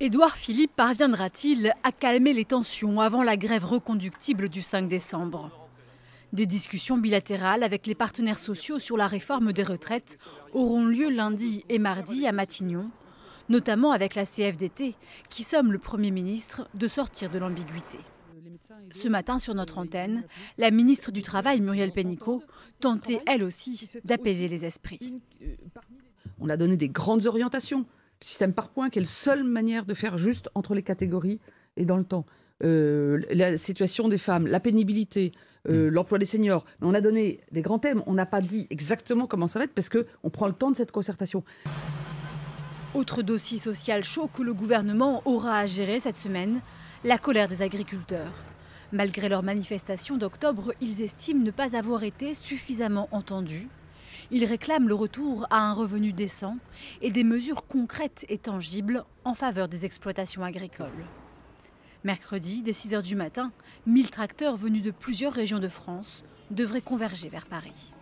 Édouard Philippe parviendra-t-il à calmer les tensions avant la grève reconductible du 5 décembre Des discussions bilatérales avec les partenaires sociaux sur la réforme des retraites auront lieu lundi et mardi à Matignon, notamment avec la CFDT, qui somme le Premier ministre de sortir de l'ambiguïté. Ce matin, sur notre antenne, la ministre du Travail, Muriel Pénicaud, tentait elle aussi d'apaiser les esprits. On a donné des grandes orientations système par points qui est la seule manière de faire juste entre les catégories et dans le temps. Euh, la situation des femmes, la pénibilité, euh, mm. l'emploi des seniors. On a donné des grands thèmes, on n'a pas dit exactement comment ça va être parce qu'on prend le temps de cette concertation. Autre dossier social chaud que le gouvernement aura à gérer cette semaine, la colère des agriculteurs. Malgré leurs manifestations d'octobre, ils estiment ne pas avoir été suffisamment entendus ils réclament le retour à un revenu décent et des mesures concrètes et tangibles en faveur des exploitations agricoles. Mercredi, dès 6h du matin, 1000 tracteurs venus de plusieurs régions de France devraient converger vers Paris.